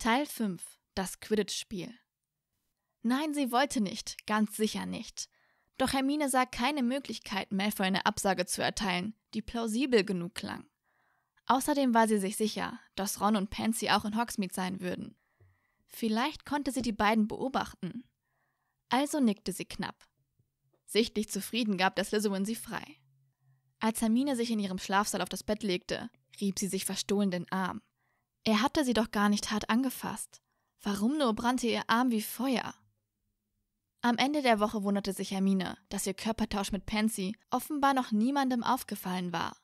Teil 5 Das Quidditch-Spiel Nein, sie wollte nicht, ganz sicher nicht. Doch Hermine sah keine Möglichkeit, Malfoy eine Absage zu erteilen, die plausibel genug klang. Außerdem war sie sich sicher, dass Ron und Pansy auch in Hogsmeade sein würden. Vielleicht konnte sie die beiden beobachten. Also nickte sie knapp. Sichtlich zufrieden gab das Slytherin sie frei. Als Hermine sich in ihrem Schlafsaal auf das Bett legte, rieb sie sich verstohlen den Arm. Er hatte sie doch gar nicht hart angefasst. Warum nur brannte ihr Arm wie Feuer? Am Ende der Woche wunderte sich Hermine, dass ihr Körpertausch mit Pansy offenbar noch niemandem aufgefallen war.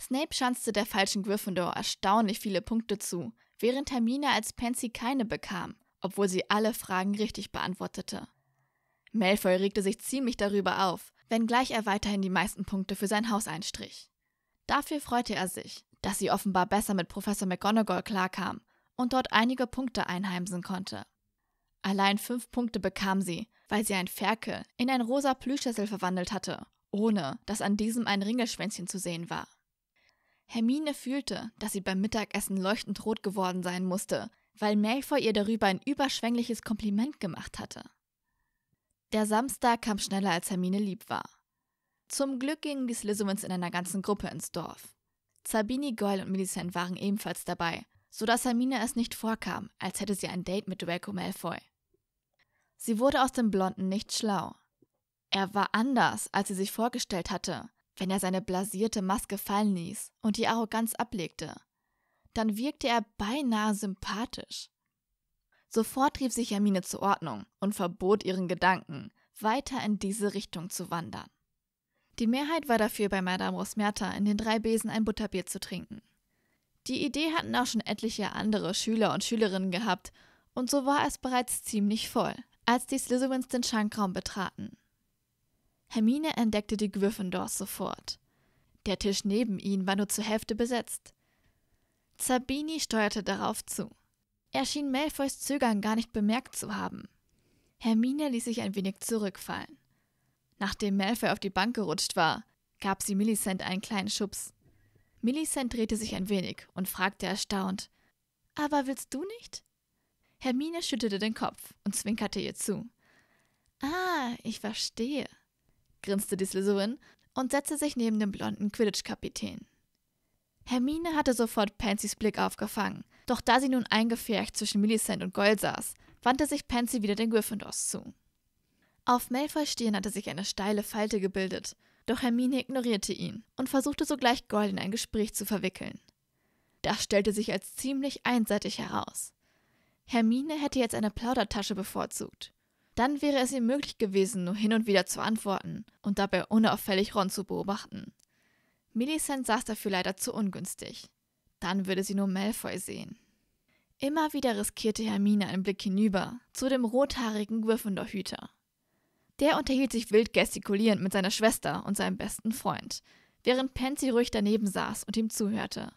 Snape schanzte der falschen Gryffindor erstaunlich viele Punkte zu, während Hermine als Pansy keine bekam, obwohl sie alle Fragen richtig beantwortete. Malfoy regte sich ziemlich darüber auf, wenngleich er weiterhin die meisten Punkte für sein Haus einstrich. Dafür freute er sich, dass sie offenbar besser mit Professor McGonagall klarkam und dort einige Punkte einheimsen konnte. Allein fünf Punkte bekam sie, weil sie ein Ferkel in ein rosa Plüschessel verwandelt hatte, ohne dass an diesem ein Ringelschwänzchen zu sehen war. Hermine fühlte, dass sie beim Mittagessen leuchtend rot geworden sein musste, weil Malfoy ihr darüber ein überschwängliches Kompliment gemacht hatte. Der Samstag kam schneller, als Hermine lieb war. Zum Glück gingen die Slytherins in einer ganzen Gruppe ins Dorf. Sabini Goyle und Millicent waren ebenfalls dabei, sodass Hermine es nicht vorkam, als hätte sie ein Date mit Draco Malfoy. Sie wurde aus dem Blonden nicht schlau. Er war anders, als sie sich vorgestellt hatte, wenn er seine blasierte Maske fallen ließ und die Arroganz ablegte. Dann wirkte er beinahe sympathisch. Sofort rief sich Hermine zur Ordnung und verbot ihren Gedanken, weiter in diese Richtung zu wandern. Die Mehrheit war dafür, bei Madame Rosmerta in den drei Besen ein Butterbier zu trinken. Die Idee hatten auch schon etliche andere Schüler und Schülerinnen gehabt, und so war es bereits ziemlich voll, als die Slytherins den Schankraum betraten. Hermine entdeckte die Gryffindors sofort. Der Tisch neben ihnen war nur zur Hälfte besetzt. Zabini steuerte darauf zu. Er schien Malfoys Zögern gar nicht bemerkt zu haben. Hermine ließ sich ein wenig zurückfallen. Nachdem Malfoy auf die Bank gerutscht war, gab sie Millicent einen kleinen Schubs. Millicent drehte sich ein wenig und fragte erstaunt: Aber willst du nicht? Hermine schüttelte den Kopf und zwinkerte ihr zu. Ah, ich verstehe, grinste die Slytherin und setzte sich neben den blonden Quidditch-Kapitän. Hermine hatte sofort Pansys Blick aufgefangen, doch da sie nun eingefärcht zwischen Millicent und Gold saß, wandte sich Pansy wieder den Gryffindors zu. Auf Malfoys Stirn hatte sich eine steile Falte gebildet, doch Hermine ignorierte ihn und versuchte sogleich Gold in ein Gespräch zu verwickeln. Das stellte sich als ziemlich einseitig heraus. Hermine hätte jetzt eine Plaudertasche bevorzugt. Dann wäre es ihr möglich gewesen, nur hin und wieder zu antworten und dabei unauffällig Ron zu beobachten. Millicent saß dafür leider zu ungünstig. Dann würde sie nur Malfoy sehen. Immer wieder riskierte Hermine einen Blick hinüber zu dem rothaarigen Gryffindor-Hüter. Der unterhielt sich wild gestikulierend mit seiner Schwester und seinem besten Freund, während Pansy ruhig daneben saß und ihm zuhörte.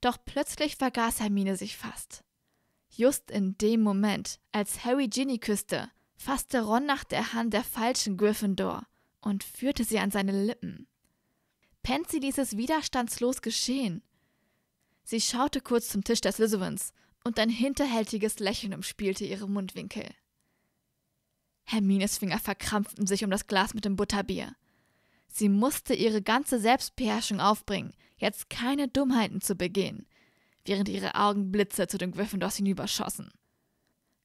Doch plötzlich vergaß Hermine sich fast. Just in dem Moment, als Harry Ginny küsste, fasste Ron nach der Hand der falschen Gryffindor und führte sie an seine Lippen. Pansy ließ es widerstandslos geschehen. Sie schaute kurz zum Tisch der Slytherins und ein hinterhältiges Lächeln umspielte ihre Mundwinkel. Hermines Finger verkrampften sich um das Glas mit dem Butterbier. Sie musste ihre ganze Selbstbeherrschung aufbringen, jetzt keine Dummheiten zu begehen, während ihre Augen Blitze zu den Gryffindors hinüberschossen.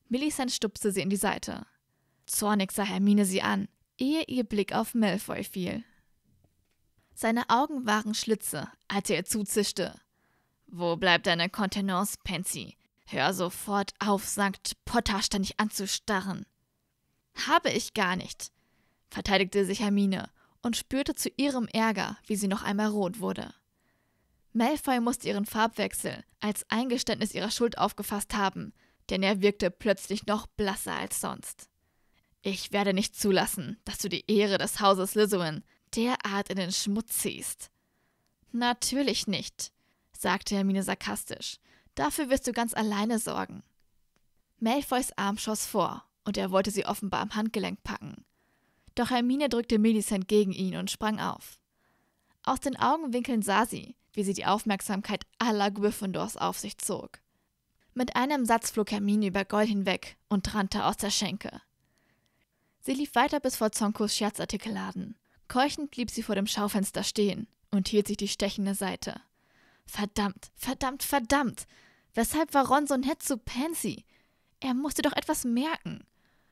Millicent stupste sie in die Seite. Zornig sah Hermine sie an, ehe ihr Blick auf Malfoy fiel. Seine Augen waren Schlitze, als er ihr zuzischte. Wo bleibt deine Kontenance, Pansy? Hör sofort auf, Sankt Potter ständig anzustarren. Habe ich gar nicht, verteidigte sich Hermine und spürte zu ihrem Ärger, wie sie noch einmal rot wurde. Malfoy musste ihren Farbwechsel als Eingeständnis ihrer Schuld aufgefasst haben, denn er wirkte plötzlich noch blasser als sonst. Ich werde nicht zulassen, dass du die Ehre des Hauses Lizowin derart in den Schmutz ziehst. Natürlich nicht, sagte Hermine sarkastisch. Dafür wirst du ganz alleine sorgen. Malfoys Arm schoss vor und er wollte sie offenbar am Handgelenk packen. Doch Hermine drückte Millicent gegen ihn und sprang auf. Aus den Augenwinkeln sah sie, wie sie die Aufmerksamkeit aller Gryffindors auf sich zog. Mit einem Satz flog Hermine über Gold hinweg und rannte aus der Schenke. Sie lief weiter bis vor Zonkos Scherzartikelladen. Keuchend blieb sie vor dem Schaufenster stehen und hielt sich die stechende Seite. Verdammt, verdammt, verdammt! Weshalb war Ron so nett zu Pansy? Er musste doch etwas merken.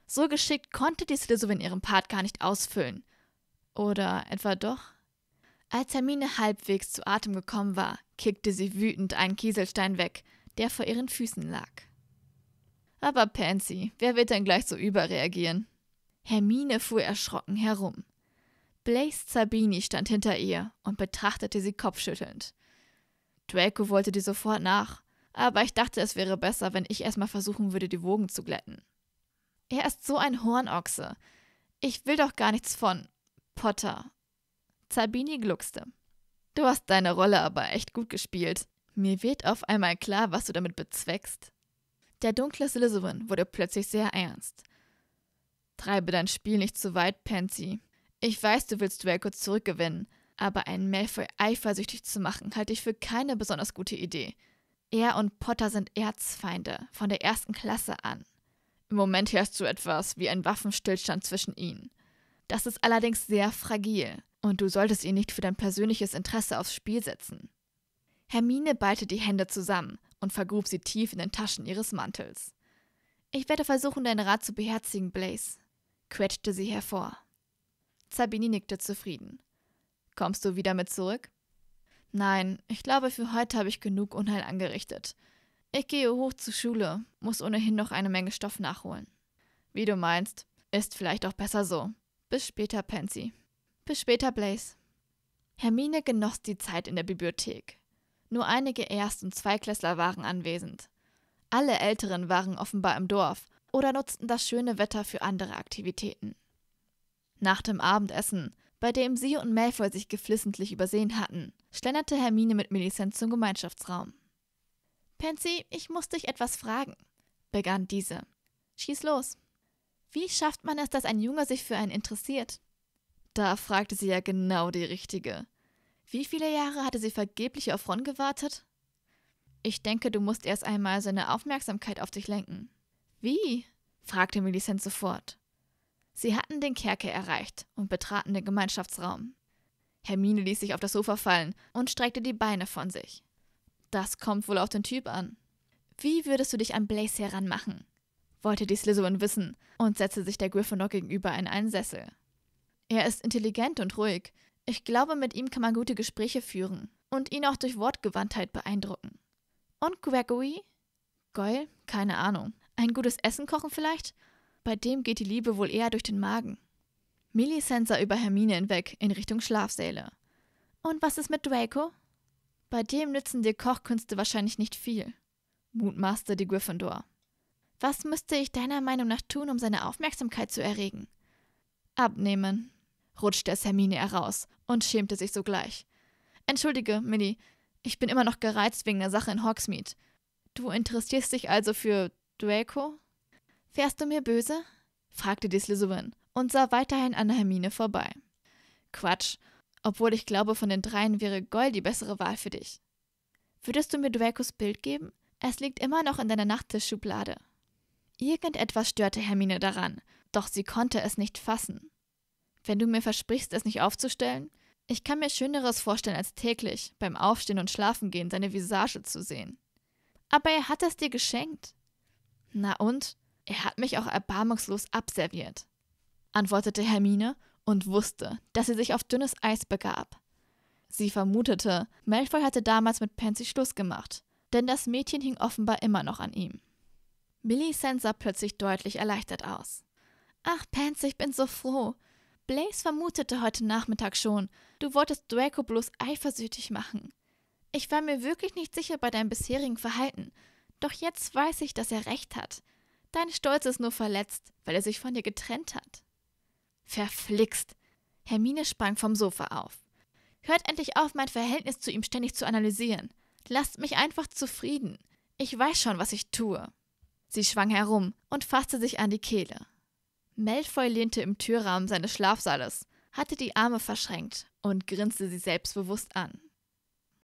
So geschickt konnte die Slytherin ihren Part gar nicht ausfüllen. Oder etwa doch? Als Hermine halbwegs zu Atem gekommen war, kickte sie wütend einen Kieselstein weg, der vor ihren Füßen lag. Aber Pansy, wer wird denn gleich so überreagieren? Hermine fuhr erschrocken herum. Blaze Zabini stand hinter ihr und betrachtete sie kopfschüttelnd. Draco wollte dir sofort nach, aber ich dachte, es wäre besser, wenn ich erstmal versuchen würde, die Wogen zu glätten. Er ist so ein Hornochse. Ich will doch gar nichts von Potter. Zabini gluckste. Du hast deine Rolle aber echt gut gespielt. Mir wird auf einmal klar, was du damit bezweckst. Der dunkle Slytherin wurde plötzlich sehr ernst. Treibe dein Spiel nicht zu weit, Pansy. Ich weiß, du willst Draco zurückgewinnen, aber einen Malfoy eifersüchtig zu machen, halte ich für keine besonders gute Idee. Er und Potter sind Erzfeinde, von der ersten Klasse an. Im Moment herrscht so etwas wie ein Waffenstillstand zwischen ihnen. Das ist allerdings sehr fragil und du solltest ihn nicht für dein persönliches Interesse aufs Spiel setzen. Hermine ballte die Hände zusammen und vergrub sie tief in den Taschen ihres Mantels. Ich werde versuchen, deinen Rat zu beherzigen, Blaze, quetschte sie hervor. Sabini nickte zufrieden. Kommst du wieder mit zurück? Nein, ich glaube, für heute habe ich genug Unheil angerichtet. Ich gehe hoch zur Schule, muss ohnehin noch eine Menge Stoff nachholen. Wie du meinst, ist vielleicht auch besser so. Bis später, Pansy. Bis später, Blaze. Hermine genoss die Zeit in der Bibliothek. Nur einige Erst- und Zweiklässler waren anwesend. Alle Älteren waren offenbar im Dorf oder nutzten das schöne Wetter für andere Aktivitäten. Nach dem Abendessen, bei dem sie und Malfoy sich geflissentlich übersehen hatten, schlenderte Hermine mit Millicent zum Gemeinschaftsraum. Pansy, ich muss dich etwas fragen, begann diese. Schieß los. Wie schafft man es, dass ein Junge sich für einen interessiert? Da fragte sie ja genau die Richtige. Wie viele Jahre hatte sie vergeblich auf Ron gewartet? Ich denke, du musst erst einmal seine Aufmerksamkeit auf dich lenken. Wie? fragte Millicent sofort. Sie hatten den Kerker erreicht und betraten den Gemeinschaftsraum. Hermine ließ sich auf das Sofa fallen und streckte die Beine von sich. Das kommt wohl auf den Typ an. Wie würdest du dich an Blaze heranmachen? wollte die Slytherin wissen und setzte sich der Gryffindor gegenüber in einen Sessel. Er ist intelligent und ruhig. Ich glaube, mit ihm kann man gute Gespräche führen und ihn auch durch Wortgewandtheit beeindrucken. Und Gregory? Goyle? Keine Ahnung. Ein gutes Essen kochen vielleicht? Bei dem geht die Liebe wohl eher durch den Magen. Millicent sah über Hermine hinweg in Richtung Schlafsäle. Und was ist mit Draco? Bei dem nützen dir Kochkünste wahrscheinlich nicht viel, mutmaßte die Gryffindor. Was müsste ich deiner Meinung nach tun, um seine Aufmerksamkeit zu erregen? Abnehmen, rutschte es Hermine heraus und schämte sich sogleich. Entschuldige, Minnie, ich bin immer noch gereizt wegen der Sache in Hogsmeade. Du interessierst dich also für Draco? Fährst du mir böse? fragte die Slytherin und sah weiterhin an Hermine vorbei. Quatsch, obwohl ich glaube, von den dreien wäre Gold die bessere Wahl für dich. Würdest du mir Dracos Bild geben? Es liegt immer noch in deiner Nachttischschublade. Irgendetwas störte Hermine daran, doch sie konnte es nicht fassen. Wenn du mir versprichst, es nicht aufzustellen, ich kann mir Schöneres vorstellen, als täglich beim Aufstehen und Schlafengehen seine Visage zu sehen. Aber er hat es dir geschenkt. Na und? Er hat mich auch erbarmungslos abserviert, antwortete Hermine und wusste, dass sie sich auf dünnes Eis begab. Sie vermutete, Malfoy hatte damals mit Pansy Schluss gemacht, denn das Mädchen hing offenbar immer noch an ihm. Millicent sah plötzlich deutlich erleichtert aus. Ach, Pansy, ich bin so froh. Blaze vermutete heute Nachmittag schon, du wolltest Draco bloß eifersüchtig machen. Ich war mir wirklich nicht sicher bei deinem bisherigen Verhalten, doch jetzt weiß ich, dass er recht hat. Dein Stolz ist nur verletzt, weil er sich von dir getrennt hat. Verflixt! Hermine sprang vom Sofa auf. Hört endlich auf, mein Verhältnis zu ihm ständig zu analysieren. Lasst mich einfach zufrieden. Ich weiß schon, was ich tue. Sie schwang herum und fasste sich an die Kehle. Malfoy lehnte im Türrahmen seines Schlafsaales, hatte die Arme verschränkt und grinste sie selbstbewusst an.